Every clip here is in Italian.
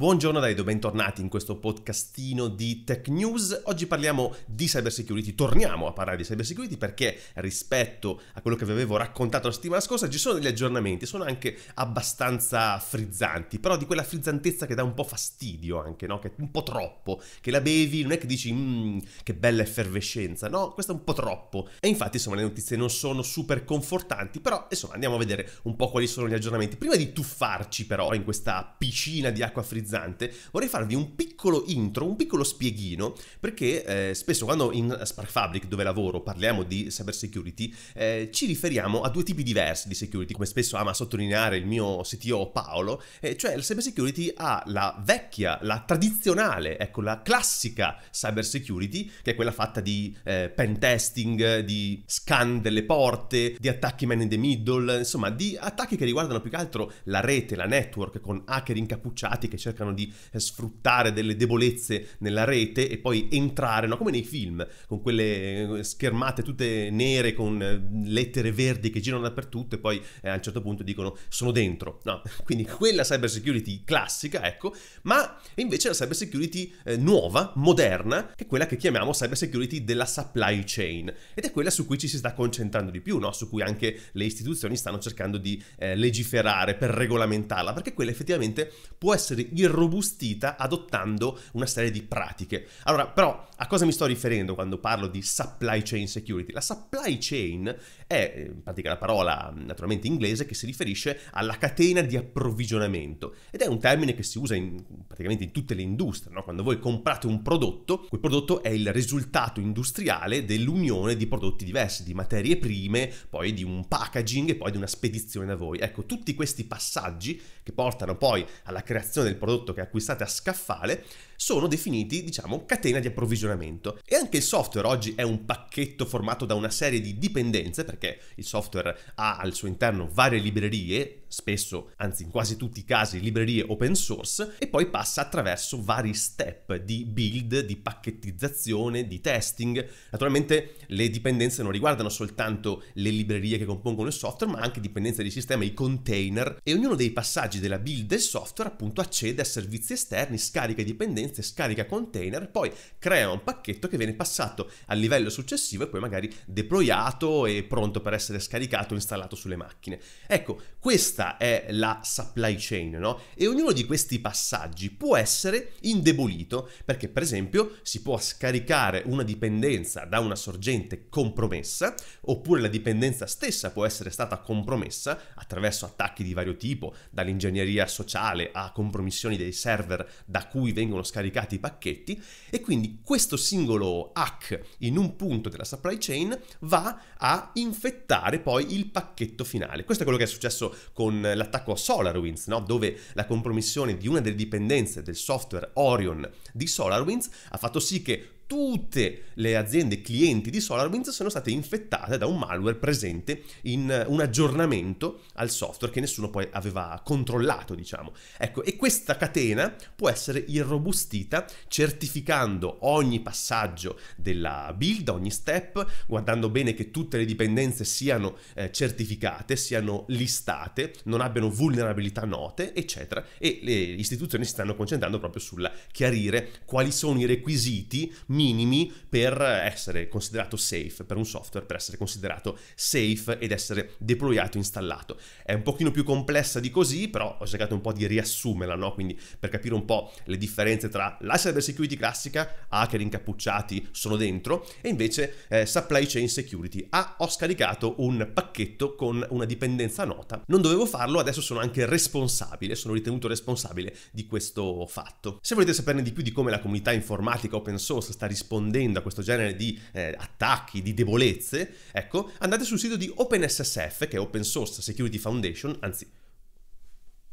Buongiorno Daido, bentornati in questo podcastino di Tech News. Oggi parliamo di cybersecurity, torniamo a parlare di cybersecurity perché rispetto a quello che vi avevo raccontato la settimana scorsa ci sono degli aggiornamenti, sono anche abbastanza frizzanti, però di quella frizzantezza che dà un po' fastidio anche, no? Che è un po' troppo, che la bevi, non è che dici mmm, che bella effervescenza, no? Questo è un po' troppo. E infatti insomma le notizie non sono super confortanti, però insomma andiamo a vedere un po' quali sono gli aggiornamenti. Prima di tuffarci però in questa piscina di acqua frizzante, terrorizzante, vorrei farvi un piccolo intro, un piccolo spieghino, perché eh, spesso quando in Spark Fabric, dove lavoro, parliamo di cyber security, eh, ci riferiamo a due tipi diversi di security, come spesso ama sottolineare il mio CTO Paolo, eh, cioè il cyber security ha la vecchia, la tradizionale, ecco, la classica cyber security, che è quella fatta di eh, pen testing, di scan delle porte, di attacchi man in the middle, insomma, di attacchi che riguardano più che altro la rete, la network, con hacker incappucciati che cercano cercano di eh, sfruttare delle debolezze nella rete e poi entrare, no? come nei film, con quelle eh, schermate tutte nere con eh, lettere verdi che girano dappertutto e poi eh, a un certo punto dicono sono dentro. No, quindi quella cyber security classica, ecco, ma invece la cyber security eh, nuova, moderna, che è quella che chiamiamo cyber security della supply chain ed è quella su cui ci si sta concentrando di più, no? su cui anche le istituzioni stanno cercando di eh, legiferare per regolamentarla, perché quella effettivamente può essere irrobustita adottando una serie di pratiche. Allora, però, a cosa mi sto riferendo quando parlo di supply chain security? La supply chain è in pratica la parola naturalmente inglese che si riferisce alla catena di approvvigionamento ed è un termine che si usa in, praticamente in tutte le industrie. No? Quando voi comprate un prodotto, quel prodotto è il risultato industriale dell'unione di prodotti diversi, di materie prime, poi di un packaging e poi di una spedizione da voi. Ecco, tutti questi passaggi che portano poi alla creazione del prodotto che acquistate a scaffale, sono definiti, diciamo, catena di approvvigionamento. E anche il software oggi è un pacchetto formato da una serie di dipendenze, perché il software ha al suo interno varie librerie, spesso, anzi in quasi tutti i casi, librerie open source, e poi passa attraverso vari step di build, di pacchettizzazione, di testing. Naturalmente le dipendenze non riguardano soltanto le librerie che compongono il software, ma anche dipendenze di sistema, i container, e ognuno dei passaggi della build del software appunto accede a servizi esterni, scarica dipendenze, scarica container, poi crea un pacchetto che viene passato al livello successivo e poi magari deployato e pronto per essere scaricato e installato sulle macchine. Ecco, questa è la supply chain, no? E ognuno di questi passaggi può essere indebolito perché per esempio si può scaricare una dipendenza da una sorgente compromessa oppure la dipendenza stessa può essere stata compromessa attraverso attacchi di vario tipo dall'interno ingegneria sociale a compromissioni dei server da cui vengono scaricati i pacchetti e quindi questo singolo hack in un punto della supply chain va a infettare poi il pacchetto finale. Questo è quello che è successo con l'attacco a SolarWinds, no? dove la compromissione di una delle dipendenze del software Orion di SolarWinds ha fatto sì che tutte le aziende clienti di SolarWinds sono state infettate da un malware presente in eh, un aggiornamento al software che nessuno poi aveva controllato, diciamo. Ecco, e questa catena può essere irrobustita certificando ogni passaggio della build, ogni step, guardando bene che tutte le dipendenze siano eh, certificate, siano listate, non abbiano vulnerabilità note, eccetera. E le istituzioni si stanno concentrando proprio sulla chiarire quali sono i requisiti minimi per essere considerato safe, per un software, per essere considerato safe ed essere deployato, installato. È un pochino più complessa di così, però ho cercato un po' di riassumerla, no? quindi per capire un po' le differenze tra la cyber security classica, hacker incappucciati sono dentro, e invece eh, supply chain security. Ah, ho scaricato un pacchetto con una dipendenza nota, non dovevo farlo, adesso sono anche responsabile, sono ritenuto responsabile di questo fatto. Se volete saperne di più di come la comunità informatica open source sta rispondendo a questo genere di eh, attacchi, di debolezze, ecco, andate sul sito di OpenSSF, che è Open Source Security Foundation, anzi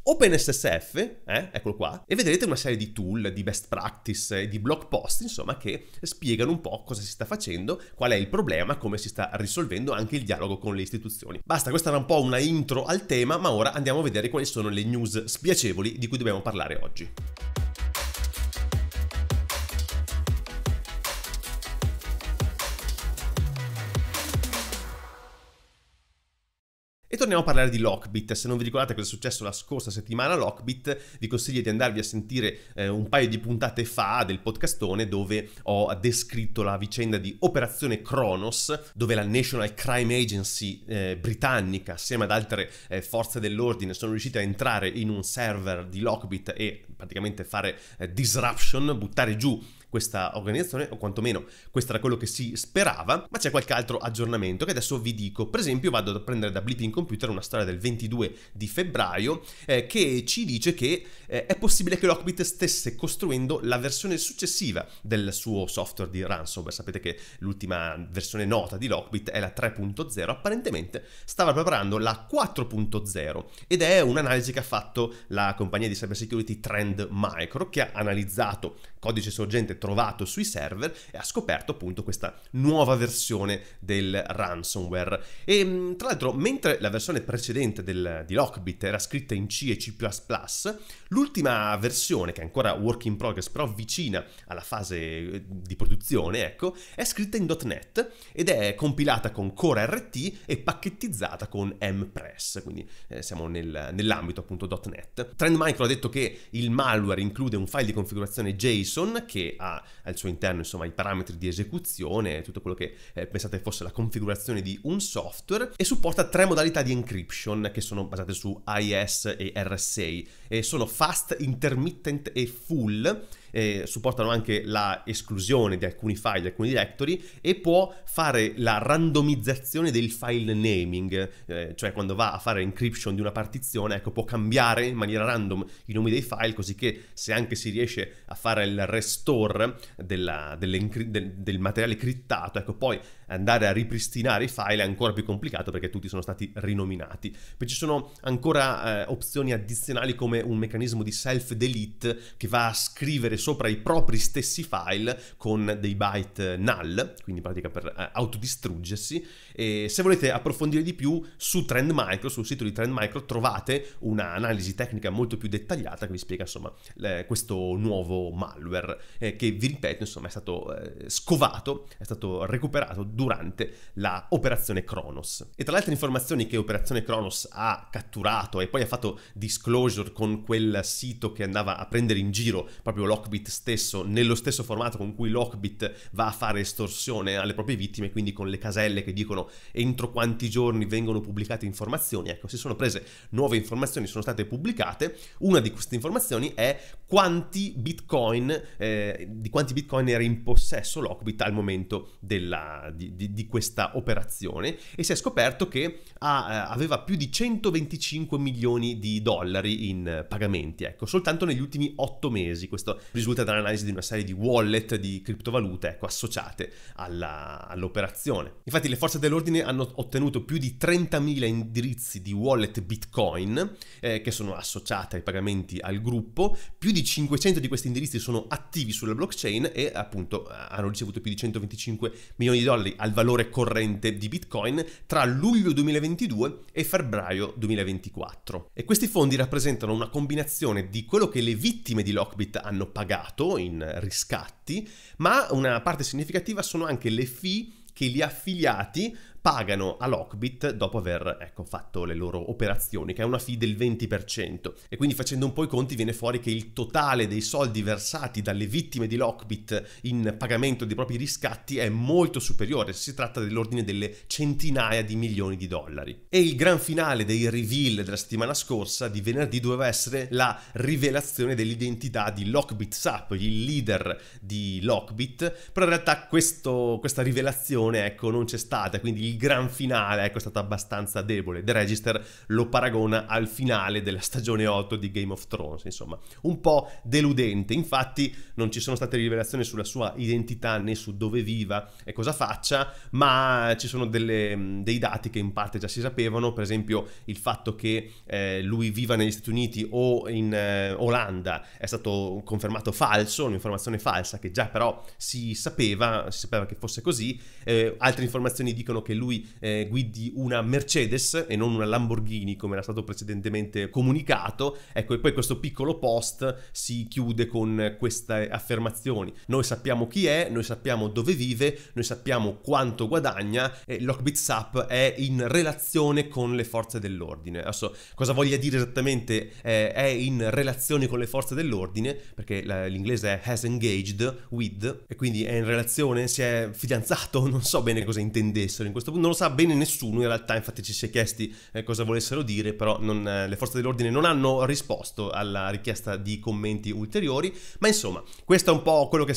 OpenSSF, eh, eccolo qua, e vedrete una serie di tool, di best practice, eh, di blog post, insomma, che spiegano un po' cosa si sta facendo, qual è il problema, come si sta risolvendo anche il dialogo con le istituzioni. Basta, questa era un po' una intro al tema, ma ora andiamo a vedere quali sono le news spiacevoli di cui dobbiamo parlare oggi. torniamo a parlare di Lockbit. Se non vi ricordate cosa è successo la scorsa settimana a Lockbit, vi consiglio di andarvi a sentire eh, un paio di puntate fa del podcastone dove ho descritto la vicenda di Operazione Kronos, dove la National Crime Agency eh, britannica, assieme ad altre eh, forze dell'ordine, sono riuscite a entrare in un server di Lockbit e praticamente fare eh, disruption, buttare giù questa organizzazione, o quantomeno questo era quello che si sperava, ma c'è qualche altro aggiornamento che adesso vi dico. Per esempio vado a prendere da Blipping Computer una storia del 22 di febbraio eh, che ci dice che eh, è possibile che Lockbit stesse costruendo la versione successiva del suo software di ransomware. Sapete che l'ultima versione nota di Lockbit è la 3.0, apparentemente stava preparando la 4.0 ed è un'analisi che ha fatto la compagnia di cybersecurity Trend Micro che ha analizzato codice sorgente trovato sui server e ha scoperto appunto questa nuova versione del ransomware. E mm, tra l'altro, mentre la versione precedente del, di Lockbit era scritta in C e C++, l'ultima versione, che è ancora work in progress, però vicina alla fase eh, di produzione, ecco, è scritta in .NET ed è compilata con Core RT e pacchettizzata con Mpress, quindi eh, siamo nel, nell'ambito appunto .NET. Trend Micro ha detto che il malware include un file di configurazione JSON che ha ha al suo interno insomma i parametri di esecuzione, tutto quello che eh, pensate fosse la configurazione di un software e supporta tre modalità di encryption che sono basate su IS e RSA e sono fast, intermittent e full eh, supportano anche la esclusione di alcuni file, di alcuni directory e può fare la randomizzazione del file naming, eh, cioè quando va a fare encryption di una partizione, ecco, può cambiare in maniera random i nomi dei file, così che se anche si riesce a fare il restore della, del, del materiale criptato, ecco, poi andare a ripristinare i file è ancora più complicato perché tutti sono stati rinominati. Poi ci sono ancora eh, opzioni addizionali come un meccanismo di self-delete che va a scrivere sopra i propri stessi file con dei byte null, quindi in pratica per eh, autodistruggersi. E se volete approfondire di più su Trend Micro, sul sito di Trend Micro trovate un'analisi tecnica molto più dettagliata che vi spiega insomma le, questo nuovo malware eh, che vi ripeto insomma è stato eh, scovato, è stato recuperato durante la Operazione Kronos. E tra le altre informazioni che Operazione Kronos ha catturato e poi ha fatto disclosure con quel sito che andava a prendere in giro proprio Lockbit stesso, nello stesso formato con cui Lockbit va a fare estorsione alle proprie vittime, quindi con le caselle che dicono entro quanti giorni vengono pubblicate informazioni, ecco, si sono prese nuove informazioni, sono state pubblicate, una di queste informazioni è quanti bitcoin, eh, di quanti bitcoin era in possesso Lockbit al momento della, di, di, di, questa operazione e si è scoperto che ha, eh, aveva più di 125 milioni di dollari in pagamenti, ecco, soltanto negli ultimi 8 mesi. Questo risulta dall'analisi di una serie di wallet di criptovalute ecco, associate alla, all'operazione. Infatti le forze dell'ordine hanno ottenuto più di 30.000 indirizzi di wallet Bitcoin eh, che sono associate ai pagamenti al gruppo, più di 500 di questi indirizzi sono attivi sulla blockchain e appunto hanno ricevuto più di 125 milioni di dollari al valore corrente di Bitcoin tra luglio 2022 e febbraio 2024. E questi fondi rappresentano una combinazione di quello che le vittime di Lockbit hanno pagato in riscatti, ma una parte significativa sono anche le fee che gli affiliati pagano a Lockbit dopo aver ecco, fatto le loro operazioni, che è una fee del 20%. E quindi facendo un po' i conti viene fuori che il totale dei soldi versati dalle vittime di Lockbit in pagamento dei propri riscatti è molto superiore, si tratta dell'ordine delle centinaia di milioni di dollari. E il gran finale dei reveal della settimana scorsa, di venerdì, doveva essere la rivelazione dell'identità di Lockbit Sap, il leader di Lockbit, però in realtà questo, questa rivelazione ecco, non c'è stata, quindi il gran finale ecco, è stato abbastanza debole. The Register lo paragona al finale della stagione 8 di Game of Thrones, insomma, un po' deludente. Infatti non ci sono state rivelazioni sulla sua identità né su dove viva e cosa faccia, ma ci sono delle, mm, dei dati che in parte già si sapevano, per esempio il fatto che eh, lui viva negli Stati Uniti o in eh, Olanda è stato confermato falso, un'informazione falsa che già però si sapeva, si sapeva che fosse così. Eh, altre informazioni dicono che lui lui eh, guidi una Mercedes e non una Lamborghini come era stato precedentemente comunicato. Ecco, e poi questo piccolo post si chiude con queste affermazioni. Noi sappiamo chi è, noi sappiamo dove vive, noi sappiamo quanto guadagna e Lockbit Sap è in relazione con le forze dell'ordine. Adesso cosa voglia dire esattamente eh, è in relazione con le forze dell'ordine? Perché la, l'inglese è has engaged with e quindi è in relazione, si è fidanzato, non so bene cosa intendessero in questo questo punto non lo sa bene nessuno in realtà, infatti ci si è chiesti eh, cosa volessero dire, però non, eh, le forze dell'ordine non hanno risposto alla richiesta di commenti ulteriori, ma insomma questo è un po' quello, è,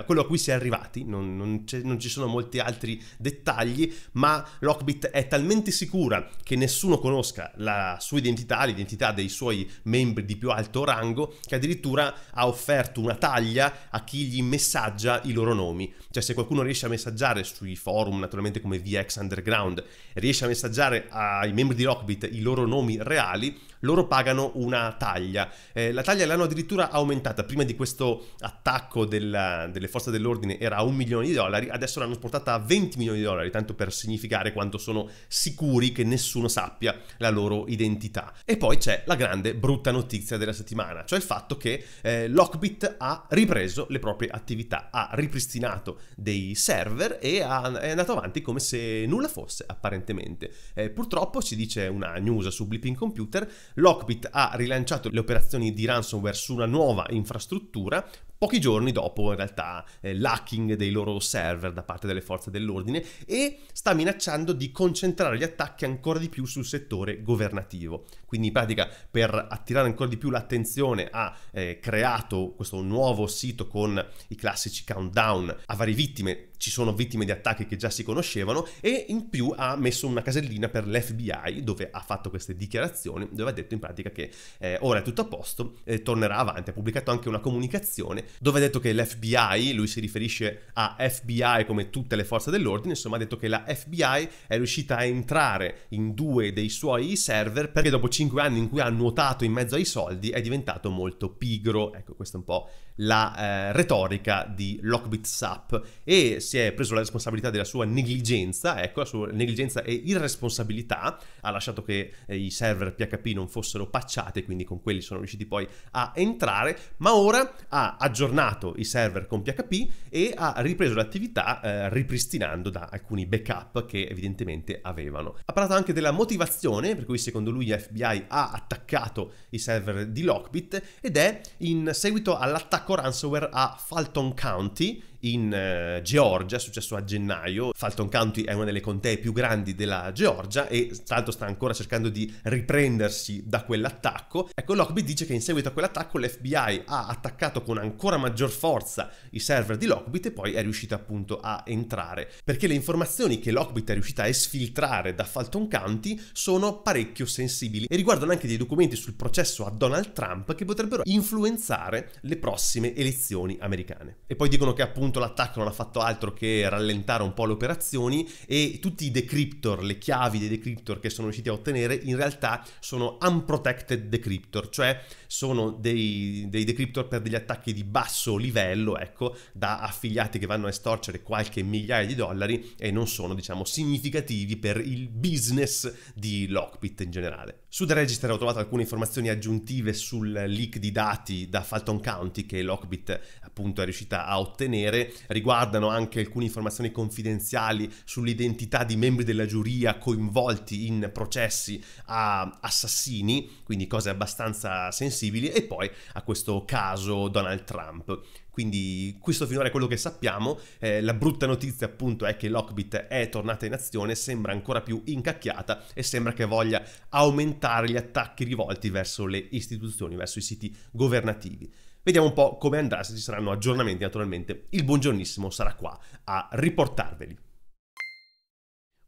eh, quello a cui si è arrivati, non, non, non ci sono molti altri dettagli, ma Lockbit è talmente sicura che nessuno conosca la sua identità, l'identità dei suoi membri di più alto rango, che addirittura ha offerto una taglia a chi gli messaggia i loro nomi, cioè se qualcuno riesce a messaggiare sui forum, naturalmente come come VX Underground riesce a messaggiare ai membri di Lockbit i loro nomi reali, loro pagano una taglia. Eh, la taglia l'hanno addirittura aumentata, prima di questo attacco della, delle forze dell'ordine era a un milione di dollari, adesso l'hanno portata a 20 milioni di dollari, tanto per significare quanto sono sicuri che nessuno sappia la loro identità. E poi c'è la grande brutta notizia della settimana, cioè il fatto che eh, Lockbit ha ripreso le proprie attività, ha ripristinato dei server e ha, è andato avanti come se se nulla fosse, apparentemente. Eh, purtroppo, ci dice una news su Blipping Computer, Lockbit ha rilanciato le operazioni di ransomware su una nuova infrastruttura, pochi giorni dopo in realtà eh, l'hacking dei loro server da parte delle forze dell'ordine e sta minacciando di concentrare gli attacchi ancora di più sul settore governativo. Quindi in pratica per attirare ancora di più l'attenzione ha eh, creato questo nuovo sito con i classici countdown a varie vittime, ci sono vittime di attacchi che già si conoscevano e in più ha messo una casellina per l'FBI dove ha fatto queste dichiarazioni, dove ha detto in pratica che eh, ora è tutto a posto, eh, tornerà avanti, ha pubblicato anche una comunicazione dove ha detto che l'FBI, lui si riferisce a FBI come tutte le forze dell'ordine, insomma ha detto che la FBI è riuscita a entrare in due dei suoi server perché dopo 5 5 anni in cui ha nuotato in mezzo ai soldi è diventato molto pigro, ecco questa è un po' la eh, retorica di Lockbit Sap e si è preso la responsabilità della sua negligenza, ecco la sua negligenza e irresponsabilità, ha lasciato che eh, i server PHP non fossero patchati quindi con quelli sono riusciti poi a entrare, ma ora ha aggiornato i server con PHP e ha ripreso l'attività eh, ripristinando da alcuni backup che evidentemente avevano. Ha parlato anche della motivazione per cui secondo lui FBI FBI ha attaccato i server di Lockbit ed è in seguito all'attacco ransomware a Fulton County in eh, Georgia, è successo a gennaio. Fulton County è una delle contee più grandi della Georgia e tanto sta ancora cercando di riprendersi da quell'attacco. Ecco, Lockbit dice che in seguito a quell'attacco l'FBI ha attaccato con ancora maggior forza i server di Lockbit e poi è riuscita appunto a entrare, perché le informazioni che Lockbit è riuscita a esfiltrare da Fulton County sono parecchio sensibili e riguardano anche dei documenti sul processo a Donald Trump che potrebbero influenzare le prossime elezioni americane. E poi dicono che appunto appunto l'attacco non ha fatto altro che rallentare un po' le operazioni e tutti i decryptor, le chiavi dei decryptor che sono riusciti a ottenere in realtà sono unprotected decryptor, cioè sono dei, dei decryptor per degli attacchi di basso livello, ecco, da affiliati che vanno a estorcere qualche migliaia di dollari e non sono, diciamo, significativi per il business di Lockbit in generale. Su The Register ho trovato alcune informazioni aggiuntive sul leak di dati da Fulton County che Lockbit appunto è riuscita a ottenere riguardano anche alcune informazioni confidenziali sull'identità di membri della giuria coinvolti in processi a assassini, quindi cose abbastanza sensibili, e poi a questo caso Donald Trump. Quindi questo finora è quello che sappiamo, eh, la brutta notizia appunto è che Lockbit è tornata in azione, sembra ancora più incacchiata e sembra che voglia aumentare gli attacchi rivolti verso le istituzioni, verso i siti governativi. Vediamo un po' come andrà, se ci saranno aggiornamenti naturalmente. Il buongiornissimo sarà qua a riportarveli.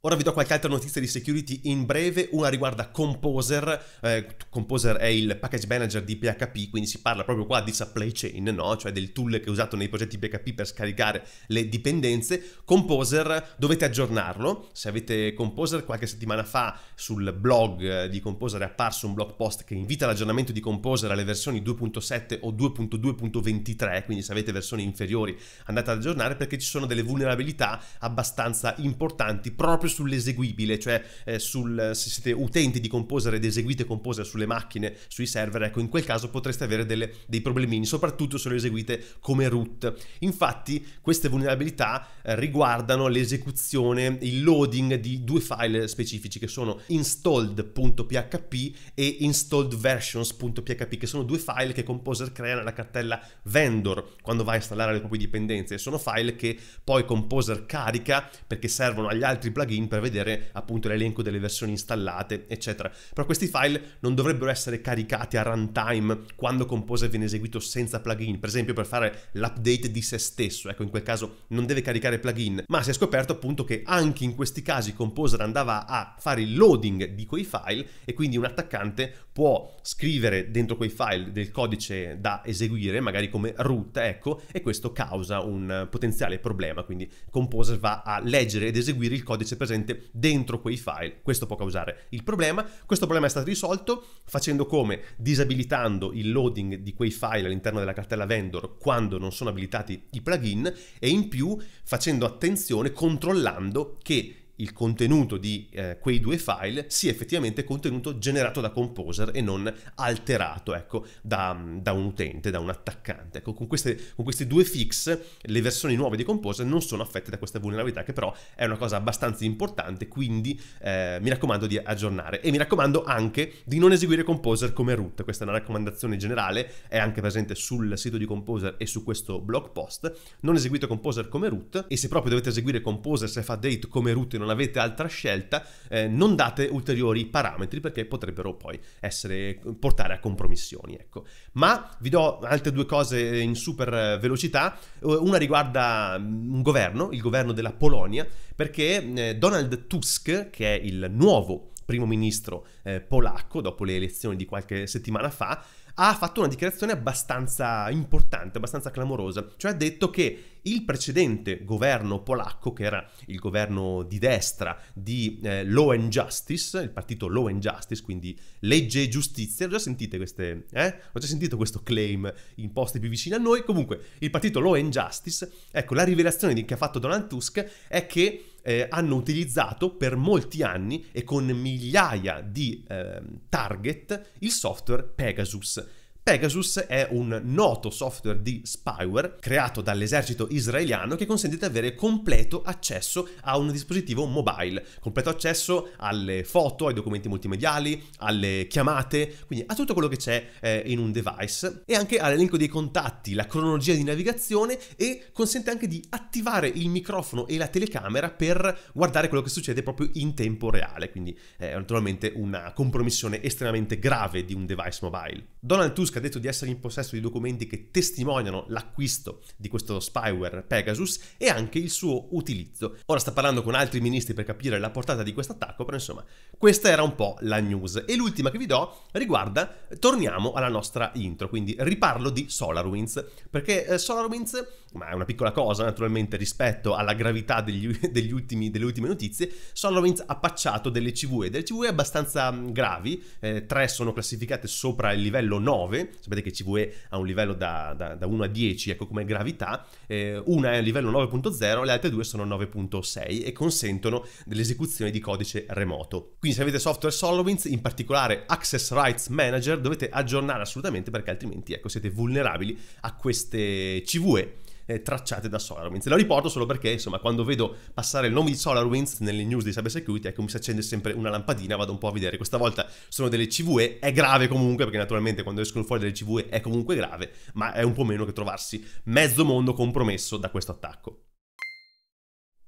Ora vi do qualche altra notizia di security in breve, una riguarda Composer, eh, Composer è il package manager di PHP, quindi si parla proprio qua di supply chain, no? cioè del tool che è usato nei progetti PHP per scaricare le dipendenze. Composer dovete aggiornarlo, se avete Composer qualche settimana fa sul blog di Composer è apparso un blog post che invita l'aggiornamento di Composer alle versioni 2.7 o 2.2.23, quindi se avete versioni inferiori andate ad aggiornare perché ci sono delle vulnerabilità abbastanza importanti proprio su sull'eseguibile, cioè eh, sul, se siete utenti di Composer ed eseguite Composer sulle macchine, sui server, ecco, in quel caso potreste avere delle, dei problemini, soprattutto se lo eseguite come root. Infatti queste vulnerabilità eh, riguardano l'esecuzione, il loading di due file specifici che sono installed.php e installedversions.php, che sono due file che Composer crea nella cartella vendor quando va a installare le proprie dipendenze. Sono file che poi Composer carica perché servono agli altri plugin plugin per vedere appunto l'elenco delle versioni installate, eccetera. Però questi file non dovrebbero essere caricati a runtime quando Composer viene eseguito senza plugin, per esempio per fare l'update di se stesso, ecco in quel caso non deve caricare plugin, ma si è scoperto appunto che anche in questi casi Composer andava a fare il loading di quei file e quindi un attaccante può scrivere dentro quei file del codice da eseguire, magari come root, ecco, e questo causa un potenziale problema, quindi Composer va a leggere ed eseguire il codice per presente dentro quei file. Questo può causare il problema. Questo problema è stato risolto facendo come? Disabilitando il loading di quei file all'interno della cartella vendor quando non sono abilitati i plugin e in più facendo attenzione, controllando che il contenuto di eh, quei due file sia effettivamente contenuto generato da Composer e non alterato ecco, da, da, un utente, da un attaccante. Ecco, con, queste, con, questi due fix le versioni nuove di Composer non sono affette da questa vulnerabilità che però è una cosa abbastanza importante, quindi eh, mi raccomando di aggiornare e mi raccomando anche di non eseguire Composer come root, questa è una raccomandazione generale, è anche presente sul sito di Composer e su questo blog post, non eseguite Composer come root e se proprio dovete eseguire Composer se fa date come root in una non avete altra scelta, eh, non date ulteriori parametri perché potrebbero poi essere, eh, portare a compromissioni. Ecco. Ma vi do altre due cose in super velocità. Eh, una riguarda mm, un governo, il governo della Polonia, perché eh, Donald Tusk, che è il nuovo primo ministro eh, polacco, dopo le elezioni di qualche settimana fa, ha fatto una dichiarazione abbastanza importante, abbastanza clamorosa, cioè ha detto che il precedente governo polacco, che era il governo di destra di eh, Law and Justice, il partito Law and Justice, quindi legge e giustizia, ho già, queste, eh? ho già sentito questo claim in posti più vicini a noi, comunque il partito Law and Justice, ecco la rivelazione che ha fatto Donald Tusk è che eh, hanno utilizzato per molti anni e con migliaia di eh, target il software Pegasus Pegasus è un noto software di spyware creato dall'esercito israeliano che consente di avere completo accesso a un dispositivo mobile, completo accesso alle foto, ai documenti multimediali, alle chiamate, quindi a tutto quello che c'è eh, in un device e anche all'elenco dei contatti, la cronologia di navigazione e consente anche di attivare il microfono e la telecamera per guardare quello che succede proprio in tempo reale, quindi è eh, naturalmente una compromissione estremamente grave di un device mobile. Donald Tusk ha detto di essere in possesso di documenti che testimoniano l'acquisto di questo spyware Pegasus e anche il suo utilizzo. Ora sta parlando con altri ministri per capire la portata di questo attacco, però insomma, questa era un po' la news. E l'ultima che vi do riguarda, torniamo alla nostra intro, quindi riparlo di SolarWinds, perché eh, SolarWinds, ma è una piccola cosa naturalmente rispetto alla gravità degli, degli ultimi, delle ultime notizie, SolarWinds ha pacciato delle CVE, delle CVE abbastanza gravi, eh, tre sono classificate sopra il livello 9, CVE, sapete che CVE ha un livello da, da, da 1 a 10, ecco come gravità, eh, una è a livello 9.0, le altre due sono 9.6 e consentono l'esecuzione di codice remoto. Quindi se avete software SolarWinds, in particolare Access Rights Manager, dovete aggiornare assolutamente perché altrimenti ecco, siete vulnerabili a queste CVE eh, tracciate da SolarWinds. Lo riporto solo perché, insomma, quando vedo passare il nome di SolarWinds nelle news di cybersecurity, ecco, mi si accende sempre una lampadina, vado un po' a vedere. Questa volta sono delle CVE, è grave comunque, perché naturalmente quando escono fuori delle CVE è comunque grave, ma è un po' meno che trovarsi mezzo mondo compromesso da questo attacco.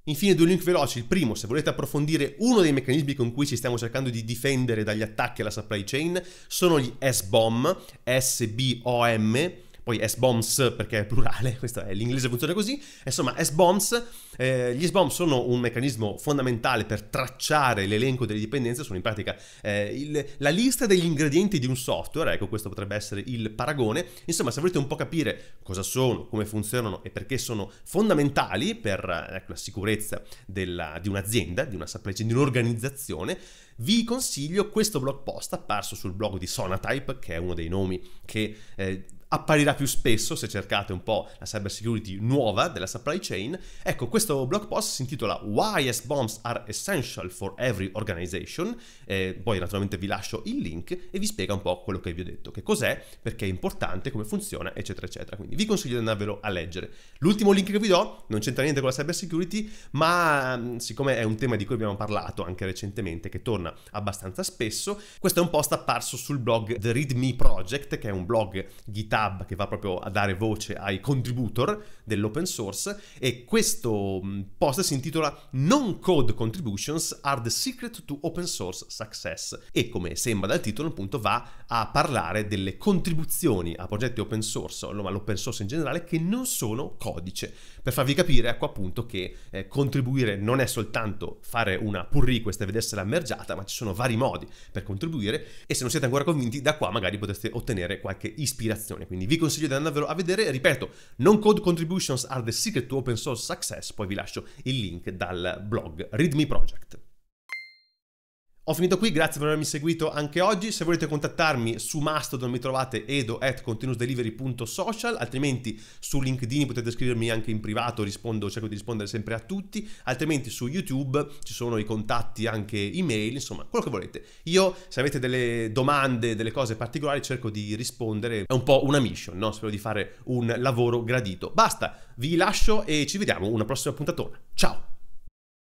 Infine due link veloci, il primo se volete approfondire uno dei meccanismi con cui ci stiamo cercando di difendere dagli attacchi alla supply chain sono gli S-bomb, S-B-O-M, poi S-bombs perché è plurale, questa è, l'inglese funziona così, insomma S-bombs, eh, gli S-bombs sono un meccanismo fondamentale per tracciare l'elenco delle dipendenze, sono in pratica eh, il, la lista degli ingredienti di un software, ecco questo potrebbe essere il paragone, insomma se volete un po' capire cosa sono, come funzionano e perché sono fondamentali per ecco, la sicurezza della, di un'azienda, di una supply chain, di un'organizzazione, vi consiglio questo blog post apparso sul blog di Sonatype, che è uno dei nomi che... Eh, apparirà più spesso se cercate un po' la cyber security nuova della supply chain. Ecco, questo blog post si intitola Why S-Bombs are essential for every organization, eh, poi naturalmente vi lascio il link e vi spiega un po' quello che vi ho detto, che cos'è, perché è importante, come funziona, eccetera, eccetera. Quindi vi consiglio di andarvelo a leggere. L'ultimo link che vi do non c'entra niente con la cyber security, ma mm, siccome è un tema di cui abbiamo parlato anche recentemente, che torna abbastanza spesso, questo è un post apparso sul blog The Readme Project, che è un blog guitar tab che va proprio a dare voce ai contributor dell'open source e questo mm, post si intitola Non-Code Contributions are the secret to open source success e come sembra dal titolo appunto va a parlare delle contribuzioni a progetti open source, ma l'open source in generale, che non sono codice, per farvi capire ecco appunto che eh, contribuire non è soltanto fare una pull request e vedersela mergiata, ma ci sono vari modi per contribuire e se non siete ancora convinti da qua magari potreste ottenere qualche ispirazione, quindi vi consiglio di andarvelo a vedere, ripeto, non code contributions are the secret to open source success, poi vi lascio il link dal blog Readme Project. Ho finito qui, grazie per avermi seguito anche oggi. Se volete contattarmi su Mastodon mi trovate edo at contenutsdelivery.social, altrimenti su LinkedIn potete scrivermi anche in privato, rispondo, cerco di rispondere sempre a tutti, altrimenti su YouTube ci sono i contatti anche email, insomma, quello che volete. Io se avete delle domande, delle cose particolari cerco di rispondere, è un po' una mission, no? Spero di fare un lavoro gradito. Basta, vi lascio e ci vediamo una prossima puntatona. Ciao!